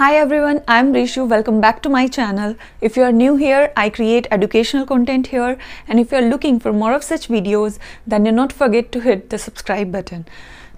Hi everyone, I'm Rishu. Welcome back to my channel. If you are new here, I create educational content here and if you're looking for more of such videos, then do not forget to hit the subscribe button.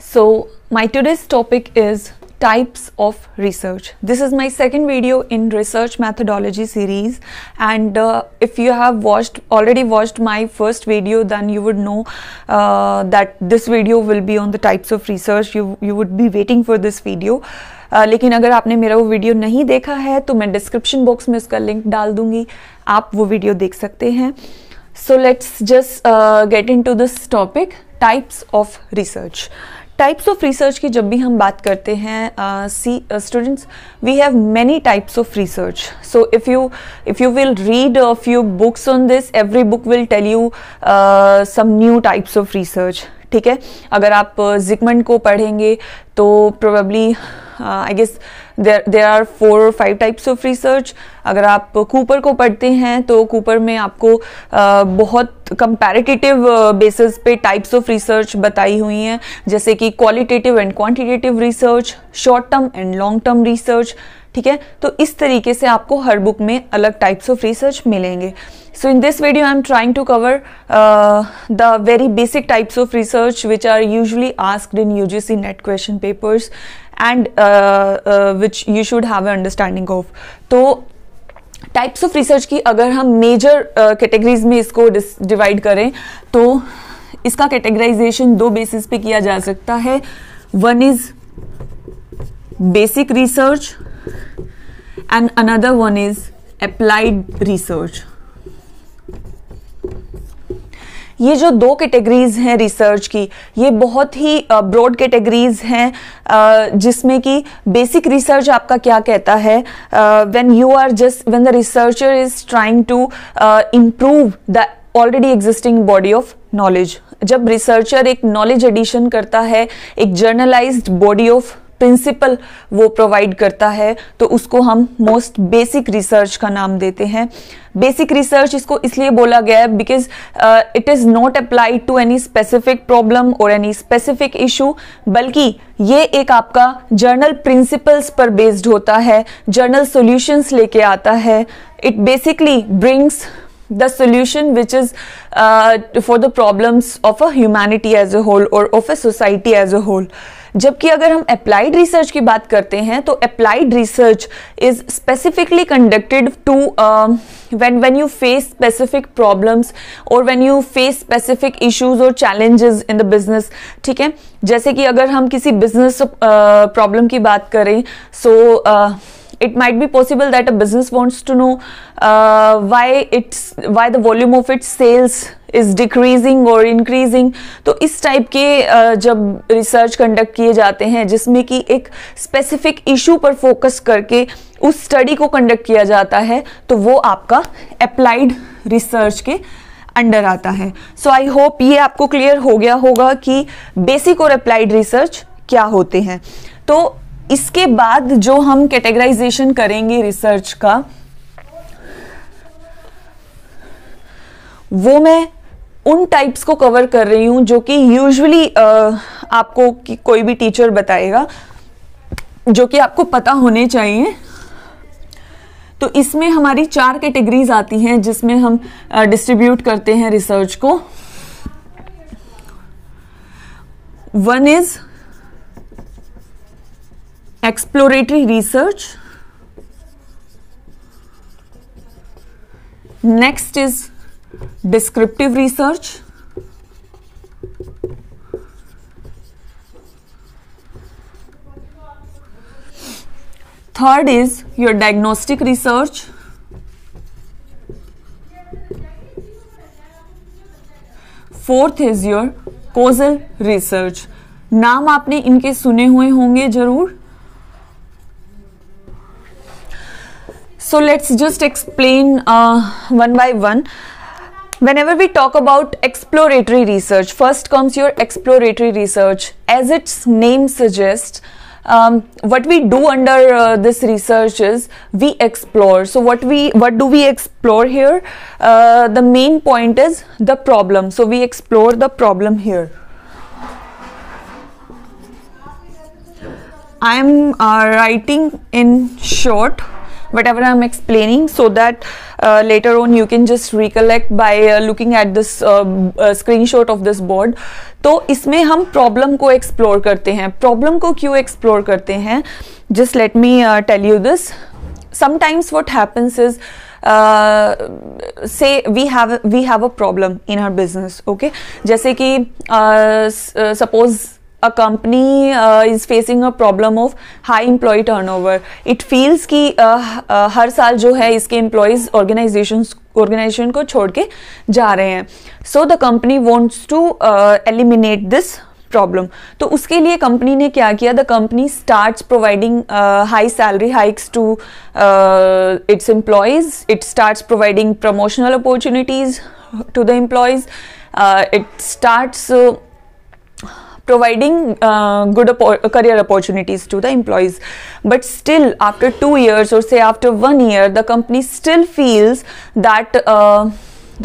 So my today's topic is types of research this is my second video in research methodology series and uh, if you have watched already watched my first video then you would know uh, that this video will be on the types of research you you would be waiting for this video uh, लेकिन अगर आपने मेरा वो video नहीं देखा है तो मैं डिस्क्रिप्शन बॉक्स में उसका लिंक डाल दूंगी आप वो वीडियो देख सकते हैं so let's just get into this topic types of research types of research की जब भी हम बात करते हैं see students we have many types of research so if you if you will read a few books on this every book will tell you some new types of research ठीक है अगर आप जिकमंड uh, को पढ़ेंगे तो probably I guess there are four और five types of research अगर आप कूपर को पढ़ते हैं तो कूपर में आपको uh, बहुत कंपैरेटिव बेसिस uh, पे टाइप्स ऑफ रिसर्च बताई हुई हैं जैसे कि qualitative and quantitative research short term and long term research ठीक है तो इस तरीके से आपको हर बुक में अलग टाइप्स ऑफ रिसर्च मिलेंगे so in this video I am trying to cover the very basic types of research which are usually asked in UGC NET question papers and which you should have a understanding of तो types of research की अगर हम major categories uh, में इसको divide करें तो इसका categorisation दो बेसिस पे किया जा सकता है one is basic research and another one is applied research ये जो दो कैटेगरीज हैं रिसर्च की ये बहुत ही ब्रॉड कैटेगरीज हैं जिसमें कि बेसिक रिसर्च आपका क्या कहता है when you are just when the researcher is trying to improve the already existing body of knowledge जब रिसर्चर एक नॉलेज एडिशन करता है एक जर्नलाइज्ड बॉडी ऑफ प्रिंसिपल वो प्रोवाइड करता है तो उसको हम मोस्ट बेसिक रिसर्च का नाम देते हैं बेसिक रिसर्च इसको इसलिए बोला गया है because it is not applied to any specific problem और एनी स्पेसिफिक इशू बल्कि ये एक आपका जर्नल प्रिंसिपल्स पर बेस्ड होता है जर्नल सॉल्यूशंस लेके आता है it basically brings the solution which is uh, for the problems of a humanity as a whole or of a society as a whole जबकि अगर हम अप्लाइड रिसर्च की बात करते हैं तो applied research is specifically conducted to when when you face specific problems और when you face specific issues और चैलेंजेस इन द बिजनेस ठीक है जैसे कि अगर हम किसी बिजनेस प्रॉब्लम uh, की बात करें so so, uh, it might be possible that a business wants to know uh, why it's why the volume of its sales is decreasing और इंक्रीजिंग तो इस टाइप के जब research conduct किए जाते हैं जिसमें कि एक specific issue पर focus करके उस study को conduct किया जाता है तो वो आपका applied research के अंडर आता है सो आई होप ये आपको क्लियर हो गया होगा कि बेसिक और अप्लाइड रिसर्च क्या होते हैं तो इसके बाद जो हम कैटेगराइजेशन करेंगे रिसर्च का वो मैं उन टाइप्स को कवर कर रही हूं जो कि यूजुअली आपको कि कोई भी टीचर बताएगा जो कि आपको पता होने चाहिए तो इसमें हमारी चार कैटेगरीज आती हैं जिसमें हम डिस्ट्रीब्यूट uh, करते हैं रिसर्च को one is exploratory research. Next is descriptive research. Third is your diagnostic research. Fourth is your causal research नाम आपने इनके सुने हुए होंगे जरूर so let's just explain uh, one by one whenever we talk about exploratory research first comes your exploratory research as its name suggests um, what we do under uh, this research is we explore so what we what do we explore here uh, the main point is the problem so we explore the problem here i'm uh, writing in short whatever I'm explaining so that uh, later on you can just recollect by uh, looking at this screenshot of this board तो इसमें हम problem को explore करते हैं problem को क्यों explore करते हैं just let me tell you this sometimes what happens is uh, say we have we have a problem in our business okay जैसे कि uh, suppose a company uh, is facing a problem of high employee turnover it feels कि uh, uh, हर साल जो है इसके employees organizations organisation को छोड़ के जा रहे हैं so the company wants to eliminate this problem तो उसके लिए कंपनी ने क्या किया the company start providing high salary hikes to its employees it start providing promotional opportunities to the employees it starts providing uh, good uh, career opportunities to the employees but still after 2 years or say after 1 year the company still feels that uh,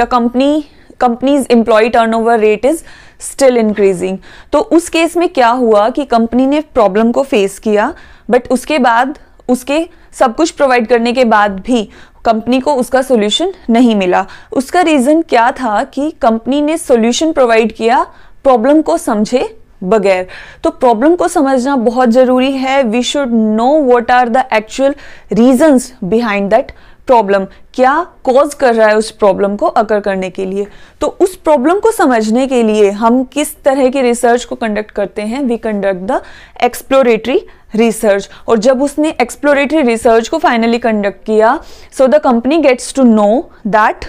the company company's employee turnover rate is still increasing तो उस case में क्या हुआ कि company ने problem को face किया but उसके बाद उसके सब कुछ प्रोवाइड करने के बाद भी कंपनी को उसका सोल्यूशन नहीं मिला उसका रीज़न क्या था कि कंपनी ने सोल्यूशन प्रोवाइड किया प्रॉब्लम को समझे बगैर तो प्रॉब्लम को समझना बहुत ज़रूरी है we should know what are the actual reasons behind that problem क्या कॉज कर रहा है उस प्रॉब्लम को अकर करने के लिए तो उस प्रॉब्लम को समझने के लिए हम किस तरह की रिसर्च को कंडक्ट करते हैं we conduct the exploratory research और जब उसने एक्सप्लोरेटरी रिसर्च को फाइनली कंडक्ट किया so the company gets to know that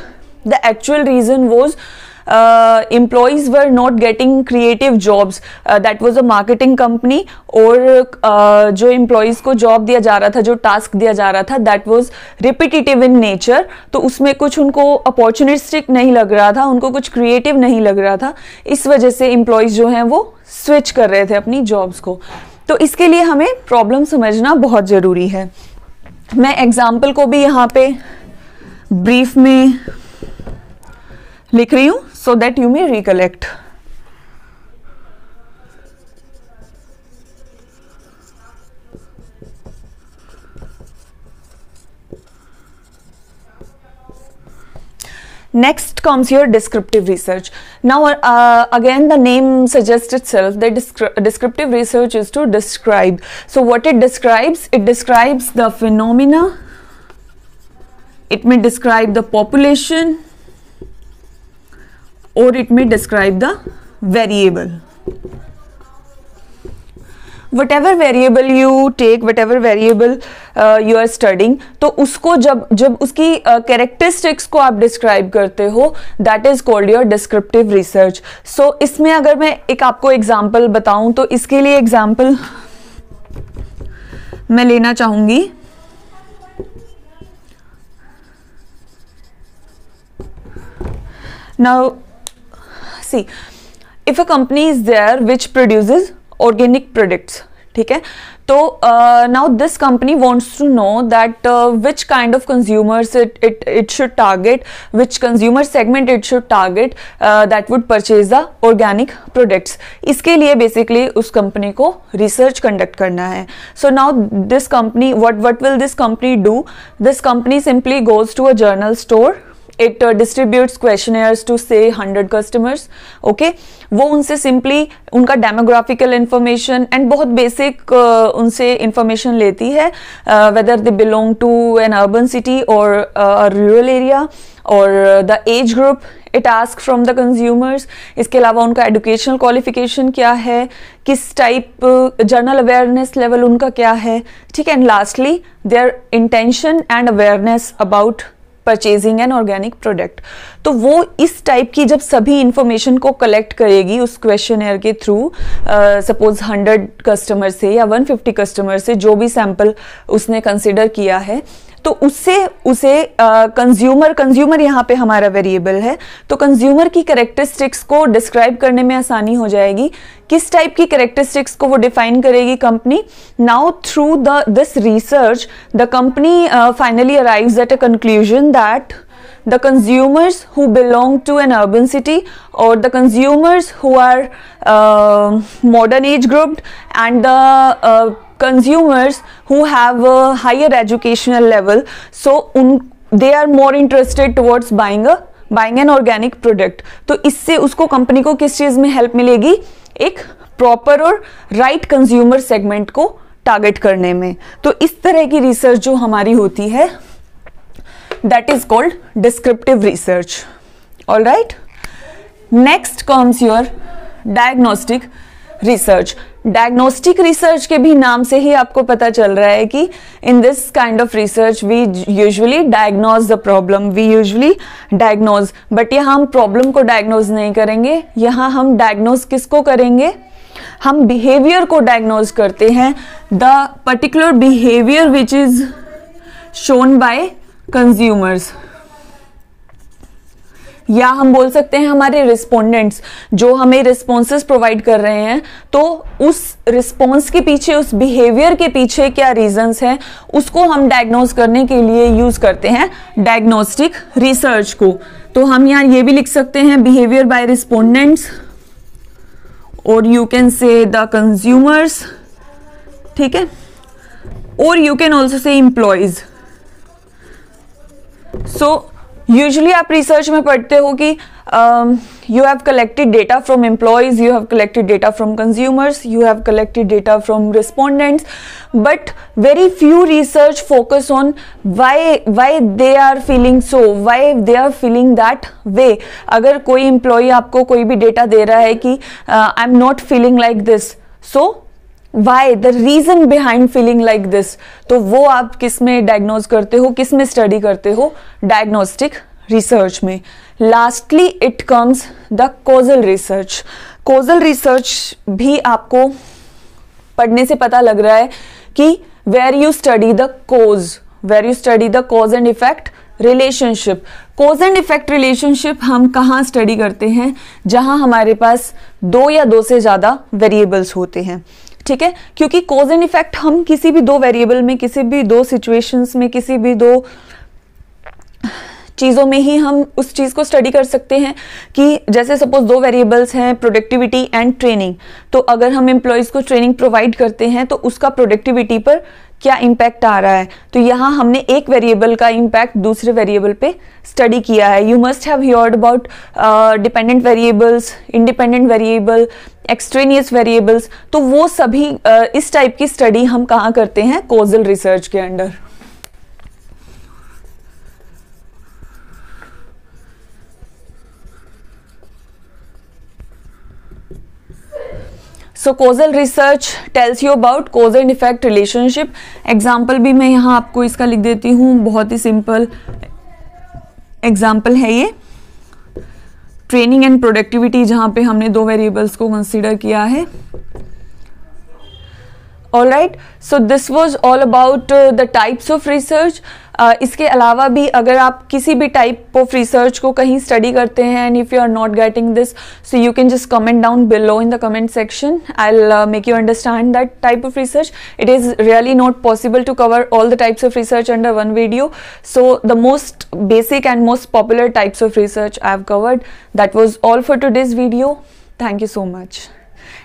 the actual reason was uh, employees were not getting creative jobs uh, that was a marketing company और uh, जो employees को job दिया जा रहा था जो task दिया जा रहा था that was repetitive in nature तो उसमें कुछ उनको opportunistic नहीं लग रहा था उनको कुछ creative नहीं लग रहा था इस वजह से employees जो हैं वो switch कर रहे थे अपनी jobs को तो इसके लिए हमें प्रॉब्लम समझना बहुत ज़रूरी है मैं एग्जाम्पल को भी यहाँ पे ब्रीफ में लिख रही हूँ so that you may recollect. Next comes your descriptive research. Now, uh, again, the name suggests itself that descri descriptive research is to describe. So, what it describes? It describes the phenomena, it may describe the population, or it may describe the variable whatever variable you take whatever variable you are studying तो उसको जब जब उसकी characteristics uh, को आप describe करते हो that is called your descriptive research so इसमें अगर मैं एक आपको एग्जाम्पल बताऊं तो इसके लिए एग्जाम्पल मैं लेना चाहूंगी now see if a company is there which produce organic products ठीक है तो now this company wants to know that which kind of consumers it it it should target which consumer segment it should target that would purchase the organic products इसके लिए basically उस company को research conduct करना है so now this company what what will this company do this company simply goes to a general store it distribute questionnaires to say hundred customers okay वो उनसे simply उनका demographical information and बहुत basic uh, उनसे information लेती है whether they belong to an urban city और rural area और the age group it ask from the consumers इसके अलावा उनका एडुकेशनल क्वालिफिकेशन क्या है किस टाइप जनरल अवेयरनेस लेवल उनका क्या है ठीक है and lastly their intention and awareness about purchasing an organic product तो वो इस टाइप की जब सभी इंफॉर्मेशन को कलेक्ट करेगी उस क्वेश्चन के थ्रू सपोज हंड्रेड कस्टमर से या वन फिफ्टी कस्टमर से जो भी सैंपल उसने कंसिडर किया है तो उससे उसे कंज्यूमर कंज्यूमर यहाँ पे हमारा वेरिएबल है तो कंज्यूमर की करेक्टरिस्टिक्स को डिस्क्राइब करने में आसानी हो जाएगी किस टाइप की करेक्टरिस्टिक्स को वो डिफाइन करेगी company now through the this research the company finally arrives at a conclusion that the consumers who belong to an urban city or the consumers who are uh, modern age grouped and the uh, consumers who have a higher educational level so un they are more interested towards buying a buying an organic product to isse usko company ko kis cheez mein help milegi ek proper or right consumer segment ko target karne mein to is tarah ki research jo hamari hoti hai that is called descriptive research all right next comes your diagnostic research diagnostic research के भी नाम से ही आपको पता चल रहा है कि in this kind of research we usually diagnose the problem we usually diagnose but यहाँ हम प्रॉब्लम को डायग्नोज नहीं करेंगे यहाँ हम डायग्नोज किसको करेंगे हम बिहेवियर को डायग्नोज करते हैं the particular behaviour which is shown by consumers या हम बोल सकते हैं हमारे रिस्पोंडेंट्स जो हमें रिस्पॉन्स प्रोवाइड कर रहे हैं तो उस रिस्पॉन्स के पीछे उस बिहेवियर के पीछे क्या रीजंस हैं उसको हम डायग्नोज करने के लिए यूज़ करते हैं डायग्नोस्टिक रिसर्च को तो हम यहाँ ये भी लिख सकते हैं बिहेवियर बाय रिस्पोंडेंट्स और you can say the consumers ठीक है और you can also say employees so usually आप रिसर्च में पढ़ते हो कि you have collected data from employees you have collected data from consumers you have collected data from respondents but very few research focus on why why they are feeling so why they are feeling that way अगर कोई employ आपको कोई भी data दे रहा है कि I am not feeling like this so why the reason behind feeling like this तो वो आप किस में डायग्नोज करते हो किस में स्टडी करते हो डायग्नोस्टिक रिसर्च में lastly it comes the causal research causal research भी आपको पढ़ने से पता लग रहा है कि where you study the cause where you study the cause and effect relationship cause and effect relationship हम कहाँ स्टडी करते हैं जहाँ हमारे पास दो या दो से ज़्यादा वेरिएबल्स होते हैं ठीक है क्योंकि कोज एंड इफेक्ट हम किसी भी दो वेरिएबल में किसी भी दो सिचुएशंस में किसी भी दो चीज़ों में ही हम उस चीज़ को स्टडी कर सकते हैं कि जैसे सपोज दो वेरिएबल्स हैं प्रोडक्टिविटी एंड ट्रेनिंग तो अगर हम एम्प्लॉयज़ को ट्रेनिंग प्रोवाइड करते हैं तो उसका प्रोडक्टिविटी पर क्या इम्पैक्ट आ रहा है तो यहाँ हमने एक वेरिएबल का इम्पैक्ट दूसरे वेरिएबल पे स्टडी किया है you must have heard about dependent variables independent variable extraneous variables तो वो सभी uh, इस टाइप की स्टडी हम कहाँ करते हैं कोजल रिसर्च के under so causal research tells you about cause and effect relationship example भी मैं यहाँ आपको इसका लिख देती हूँ बहुत ही सिंपल एग्जाम्पल है ये ट्रेनिंग एंड प्रोडक्टिविटी जहाँ पे हमने दो वेरिएबल्स को कंसिडर किया है alright so this was all about uh, the types of research uh, इसके अलावा भी अगर आप किसी भी type of research को कहीं study करते हैं and if you are not getting this so you can just comment down below in the comment section I'll uh, make you understand that type of research it is really not possible to cover all the types of research under one video so the most basic and most popular types of research I have covered that was all for today's video thank you so much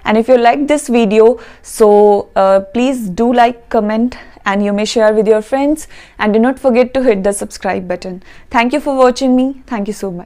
and if you like this video so uh, please do like comment and you may share with your friends and do not forget to hit the subscribe button thank you for watching me thank you so much